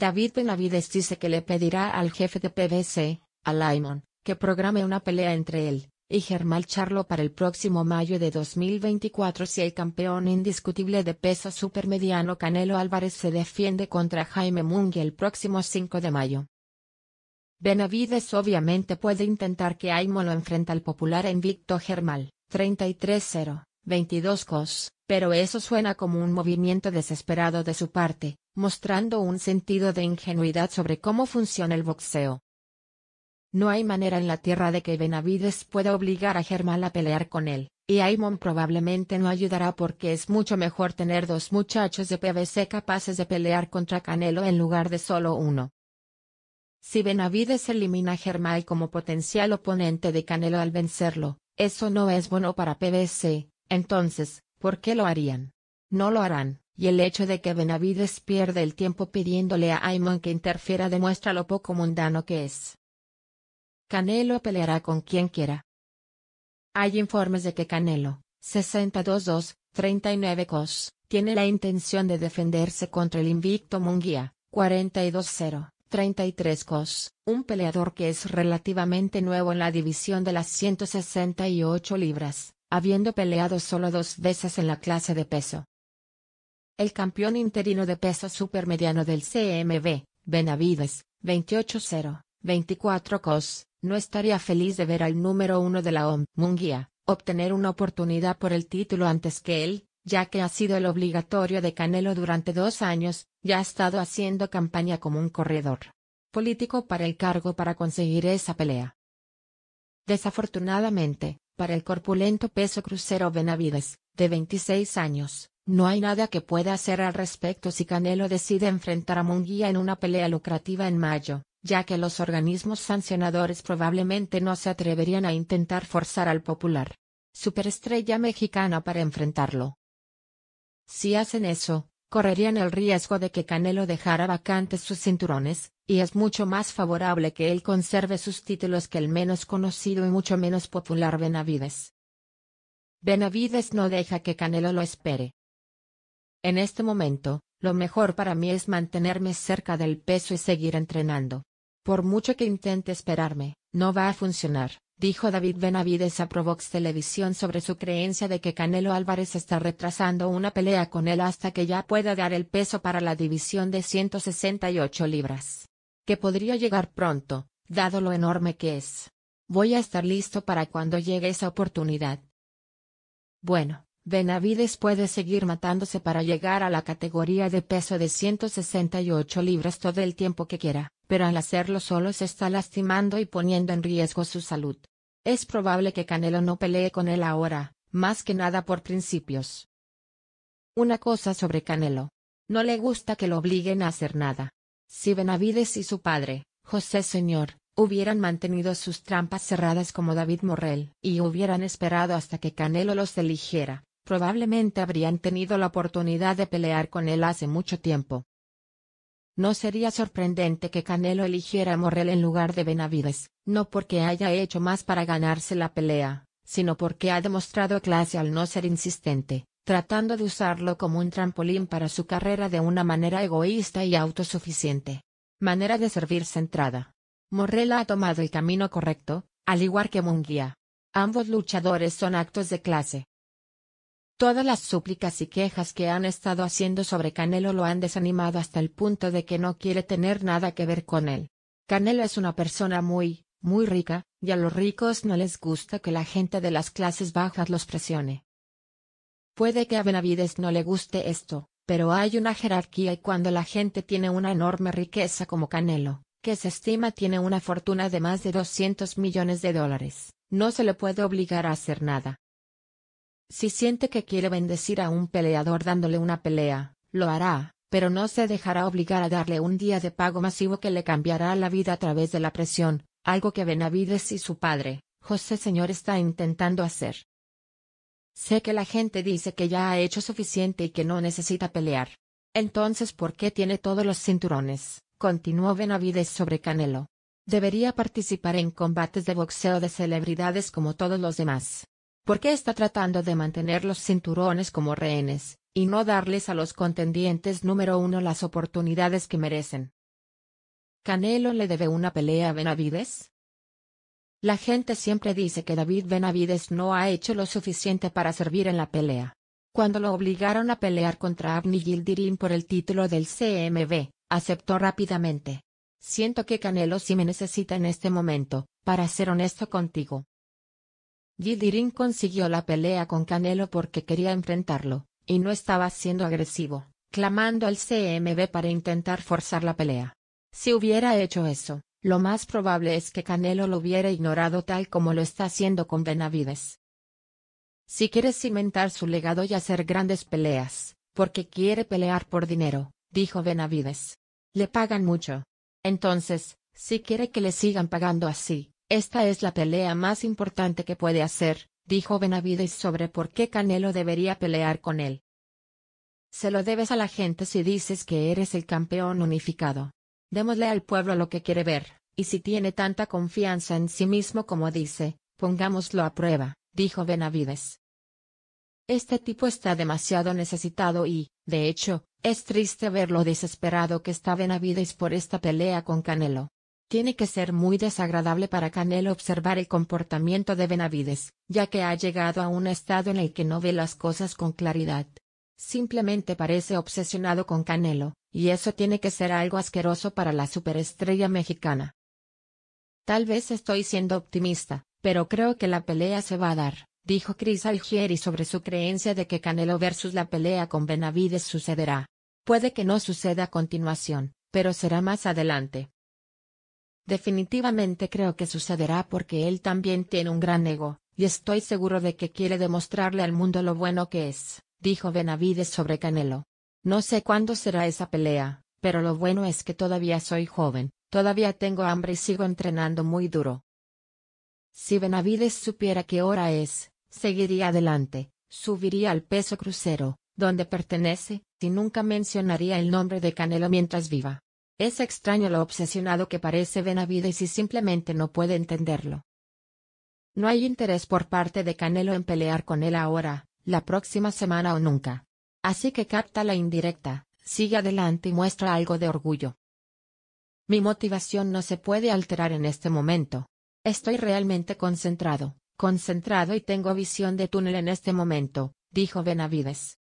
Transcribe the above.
David Benavides dice que le pedirá al jefe de PBC, a Lyman, que programe una pelea entre él y Germán Charlo para el próximo mayo de 2024 si el campeón indiscutible de peso supermediano Canelo Álvarez se defiende contra Jaime Mung el próximo 5 de mayo. Benavides obviamente puede intentar que Aimo lo enfrente al popular invicto Germán, 33-0, 22 cos, pero eso suena como un movimiento desesperado de su parte, mostrando un sentido de ingenuidad sobre cómo funciona el boxeo. No hay manera en la tierra de que Benavides pueda obligar a Germán a pelear con él, y Aimon probablemente no ayudará porque es mucho mejor tener dos muchachos de PVC capaces de pelear contra Canelo en lugar de solo uno. Si Benavides elimina a Germán como potencial oponente de Canelo al vencerlo, eso no es bueno para PVC, entonces, ¿por qué lo harían? No lo harán, y el hecho de que Benavides pierda el tiempo pidiéndole a Aymon que interfiera demuestra lo poco mundano que es. Canelo peleará con quien quiera. Hay informes de que Canelo, 62-2, 39 cos, tiene la intención de defenderse contra el invicto Munguía, 42-0, 33 cos, un peleador que es relativamente nuevo en la división de las 168 libras, habiendo peleado solo dos veces en la clase de peso. El campeón interino de peso supermediano del CMB, Benavides, 28-0, 24 cos, no estaría feliz de ver al número uno de la OM, Munguía, obtener una oportunidad por el título antes que él, ya que ha sido el obligatorio de Canelo durante dos años, ya ha estado haciendo campaña como un corredor político para el cargo para conseguir esa pelea. Desafortunadamente, para el corpulento peso crucero Benavides, de 26 años, no hay nada que pueda hacer al respecto si Canelo decide enfrentar a Munguía en una pelea lucrativa en mayo, ya que los organismos sancionadores probablemente no se atreverían a intentar forzar al popular superestrella mexicana para enfrentarlo. Si hacen eso, correrían el riesgo de que Canelo dejara vacantes sus cinturones, y es mucho más favorable que él conserve sus títulos que el menos conocido y mucho menos popular Benavides. Benavides no deja que Canelo lo espere. En este momento, lo mejor para mí es mantenerme cerca del peso y seguir entrenando. Por mucho que intente esperarme, no va a funcionar dijo David Benavides a Provox Televisión sobre su creencia de que Canelo Álvarez está retrasando una pelea con él hasta que ya pueda dar el peso para la división de 168 libras. Que podría llegar pronto, dado lo enorme que es. Voy a estar listo para cuando llegue esa oportunidad. Bueno, Benavides puede seguir matándose para llegar a la categoría de peso de 168 libras todo el tiempo que quiera pero al hacerlo solo se está lastimando y poniendo en riesgo su salud. Es probable que Canelo no pelee con él ahora, más que nada por principios. Una cosa sobre Canelo. No le gusta que lo obliguen a hacer nada. Si Benavides y su padre, José Señor, hubieran mantenido sus trampas cerradas como David Morrell, y hubieran esperado hasta que Canelo los eligiera, probablemente habrían tenido la oportunidad de pelear con él hace mucho tiempo. No sería sorprendente que Canelo eligiera a Morrell en lugar de Benavides, no porque haya hecho más para ganarse la pelea, sino porque ha demostrado clase al no ser insistente, tratando de usarlo como un trampolín para su carrera de una manera egoísta y autosuficiente. Manera de servir centrada. Morrell ha tomado el camino correcto, al igual que Munguía. Ambos luchadores son actos de clase, Todas las súplicas y quejas que han estado haciendo sobre Canelo lo han desanimado hasta el punto de que no quiere tener nada que ver con él. Canelo es una persona muy, muy rica, y a los ricos no les gusta que la gente de las clases bajas los presione. Puede que a Benavides no le guste esto, pero hay una jerarquía y cuando la gente tiene una enorme riqueza como Canelo, que se estima tiene una fortuna de más de 200 millones de dólares, no se le puede obligar a hacer nada. Si siente que quiere bendecir a un peleador dándole una pelea, lo hará, pero no se dejará obligar a darle un día de pago masivo que le cambiará la vida a través de la presión, algo que Benavides y su padre, José Señor está intentando hacer. Sé que la gente dice que ya ha hecho suficiente y que no necesita pelear. Entonces, ¿por qué tiene todos los cinturones? Continuó Benavides sobre Canelo. Debería participar en combates de boxeo de celebridades como todos los demás. ¿Por qué está tratando de mantener los cinturones como rehenes, y no darles a los contendientes número uno las oportunidades que merecen. ¿Canelo le debe una pelea a Benavides? La gente siempre dice que David Benavides no ha hecho lo suficiente para servir en la pelea. Cuando lo obligaron a pelear contra Abni Gildirim por el título del CMB, aceptó rápidamente. Siento que Canelo sí me necesita en este momento, para ser honesto contigo. Gildirim consiguió la pelea con Canelo porque quería enfrentarlo, y no estaba siendo agresivo, clamando al CMB para intentar forzar la pelea. Si hubiera hecho eso, lo más probable es que Canelo lo hubiera ignorado tal como lo está haciendo con Benavides. Si quiere cimentar su legado y hacer grandes peleas, porque quiere pelear por dinero, dijo Benavides. Le pagan mucho. Entonces, si quiere que le sigan pagando así, esta es la pelea más importante que puede hacer, dijo Benavides sobre por qué Canelo debería pelear con él. Se lo debes a la gente si dices que eres el campeón unificado. Démosle al pueblo lo que quiere ver, y si tiene tanta confianza en sí mismo como dice, pongámoslo a prueba, dijo Benavides. Este tipo está demasiado necesitado y, de hecho, es triste ver lo desesperado que está Benavides por esta pelea con Canelo. Tiene que ser muy desagradable para Canelo observar el comportamiento de Benavides, ya que ha llegado a un estado en el que no ve las cosas con claridad. Simplemente parece obsesionado con Canelo, y eso tiene que ser algo asqueroso para la superestrella mexicana. Tal vez estoy siendo optimista, pero creo que la pelea se va a dar, dijo Chris Algieri sobre su creencia de que Canelo versus la pelea con Benavides sucederá. Puede que no suceda a continuación, pero será más adelante. Definitivamente creo que sucederá porque él también tiene un gran ego, y estoy seguro de que quiere demostrarle al mundo lo bueno que es, dijo Benavides sobre Canelo. No sé cuándo será esa pelea, pero lo bueno es que todavía soy joven, todavía tengo hambre y sigo entrenando muy duro. Si Benavides supiera qué hora es, seguiría adelante, subiría al peso crucero, donde pertenece, y nunca mencionaría el nombre de Canelo mientras viva. Es extraño lo obsesionado que parece Benavides y simplemente no puede entenderlo. No hay interés por parte de Canelo en pelear con él ahora, la próxima semana o nunca. Así que capta la indirecta, sigue adelante y muestra algo de orgullo. Mi motivación no se puede alterar en este momento. Estoy realmente concentrado, concentrado y tengo visión de túnel en este momento, dijo Benavides.